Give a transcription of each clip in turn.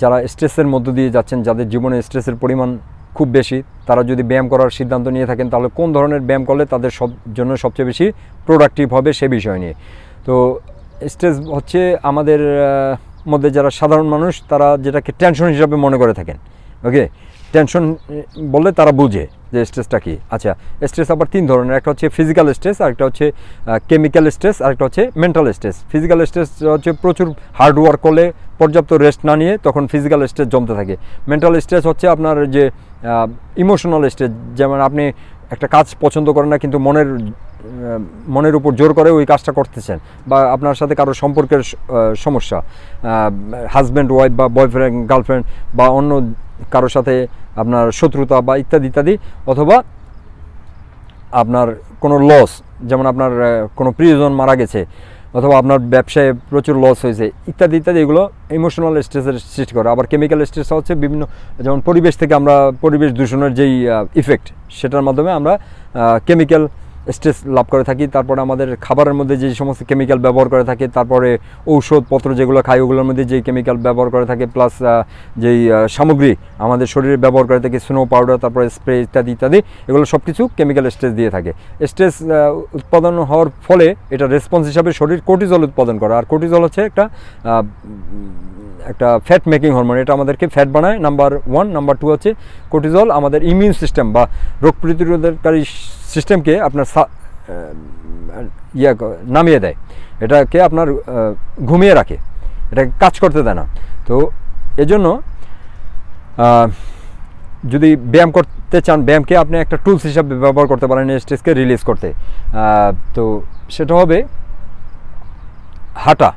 যারা স্ট্রেসের মধ্য দিয়ে যাচ্ছেন যাদের জীবনে স্ট্রেসের পরিমাণ খুব বেশি তারা যদি ব্যায়াম করার সিদ্ধান্ত নিয়ে থাকেন তাহলে কোন ধরনের ব্যায়াম করলে তাদের সব জন্য সবচেয়ে বেশি প্রোডাক্টিভ হবে সে বিষয় নিয়ে তো স্ট্রেস হচ্ছে আমাদের মধ্যে যারা সাধারণ মানুষ তারা যেটাকে টেনশন হিসাবে মনে করে থাকেন ওকে টেনশন বললে তারা বুঝে যে স্ট্রেসটা কি আচ্ছা স্ট্রেস আবার তিন ধরনের একটা হচ্ছে ফিজিক্যাল স্ট্রেস আরেকটা হচ্ছে কেমিক্যাল স্ট্রেস আরেকটা হচ্ছে মেন্টাল স্ট্রেস ফিজিক্যাল স্ট্রেস হচ্ছে প্রচুর হার্ডওয়ার্ক করলে পর্যাপ্ত রেস্ট না নিয়ে তখন ফিজিক্যাল স্ট্রেস জমতে থাকে মেন্টাল স্ট্রেস হচ্ছে আপনার যে ইমোশনাল স্ট্রেস যেমন আপনি একটা কাজ পছন্দ করেন না কিন্তু মনের মনের উপর জোর করে ওই কাজটা করতেছেন বা আপনার সাথে কারো সম্পর্কের সমস্যা হাজব্যান্ড ওয়াইফ বা বয়ফ্রেন্ড গার্লফ্রেন্ড বা অন্য কারোর সাথে আপনার শত্রুতা বা ইত্যাদি ইত্যাদি অথবা আপনার কোনো লস যেমন আপনার কোনো প্রিয়জন মারা গেছে অথবা আপনার ব্যবসায় প্রচুর লস হয়েছে ইত্যাদি ইত্যাদি এগুলো ইমোশনাল স্ট্রেসের সৃষ্টি করে আবার কেমিক্যাল স্ট্রেস হচ্ছে বিভিন্ন যেমন পরিবেশ থেকে আমরা পরিবেশ দূষণের যেই ইফেক্ট সেটার মাধ্যমে আমরা কেমিক্যাল স্ট্রেস লাভ করে থাকি তারপরে আমাদের খাবারের মধ্যে যে সমস্ত কেমিক্যাল ব্যবহার করে থাকে তারপরে ঔষধপত্র যেগুলো খাই ওগুলোর মধ্যে যে কেমিক্যাল ব্যবহার করে থাকে প্লাস যেই সামগ্রী আমাদের শরীরে ব্যবহার করে থাকে স্নো পাউডার তারপরে স্প্রে ইত্যাদি ইত্যাদি এগুলো সব কিছু কেমিক্যাল স্ট্রেস দিয়ে থাকে স্ট্রেস উৎপাদন হওয়ার ফলে এটা রেসপন্স হিসাবে শরীর কোর্টিজল উৎপাদন করে আর কোর্টিজল হচ্ছে একটা একটা ফ্যাট মেকিং হরমোন এটা আমাদেরকে ফ্যাট বানায় নাম্বার ওয়ান নাম্বার টু হচ্ছে কোর্টিজল আমাদের ইমিউন সিস্টেম বা রোগ প্রতিরোধকারী সিস্টেমকে আপনার ইয়ে নামিয়ে দেয় এটাকে আপনার ঘুমিয়ে রাখে এটাকে কাজ করতে দেয় না তো এজন্য যদি ব্যায়াম করতে চান ব্যায়ামকে আপনি একটা টুলস হিসাবে ব্যবহার করতে পারেন স্ট্রেসকে রিলিজ করতে তো সেটা হবে হাঁটা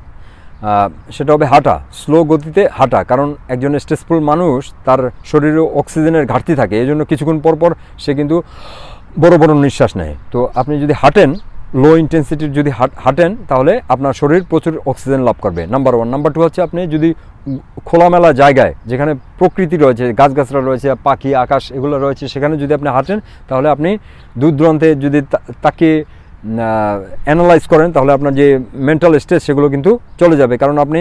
সেটা হবে হাঁটা স্লো গতিতে হাঁটা কারণ একজন স্ট্রেসফুল মানুষ তার শরীরে অক্সিজেনের ঘাটতি থাকে এই জন্য কিছুক্ষণ পরপর সে কিন্তু বড় বড় নিঃশ্বাস নেয় তো আপনি যদি হাঁটেন লো ইন্টেন্সিটির যদি হাঁটেন তাহলে আপনার শরীর প্রচুর অক্সিজেন লাভ করবে নাম্বার ওয়ান নাম্বার টু হচ্ছে আপনি যদি খোলামেলা জায়গায় যেখানে প্রকৃতি রয়েছে গাছগাছরা রয়েছে পাখি আকাশ এগুলো রয়েছে সেখানে যদি আপনি হাঁটেন তাহলে আপনি দূর দূরান্তে যদি তাকে অ্যানালাইজ করেন তাহলে আপনার যে মেন্টাল স্ট্রেস সেগুলো কিন্তু চলে যাবে কারণ আপনি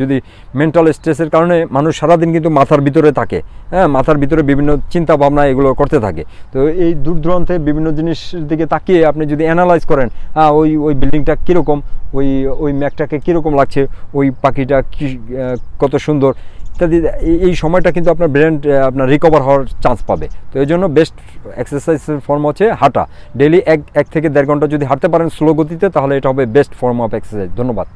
যদি মেন্টাল স্ট্রেসের কারণে মানুষ সারাদিন কিন্তু মাথার ভিতরে থাকে হ্যাঁ মাথার ভিতরে বিভিন্ন চিন্তা ভাবনা এগুলো করতে থাকে তো এই দূর দূরান্তে বিভিন্ন জিনিসের দিকে তাকিয়ে আপনি যদি অ্যানালাইজ করেন হ্যাঁ ওই ওই বিল্ডিংটা কীরকম ওই ওই ম্যাকটাকে কীরকম লাগছে ওই পাখিটা কী কত সুন্দর ইত্যাদি এই সময়টা কিন্তু আপনার ব্রেন আপনার রিকভার হওয়ার চান্স পাবে তো এই জন্য বেস্ট এক্সারসাইজের ফর্ম হচ্ছে হাঁটা ডেলি এক এক থেকে দেড় ঘন্টা যদি হাঁটতে পারেন স্লো গতিতে তাহলে এটা হবে বেস্ট ফর্ম অফ এক্সারসাইজ ধন্যবাদ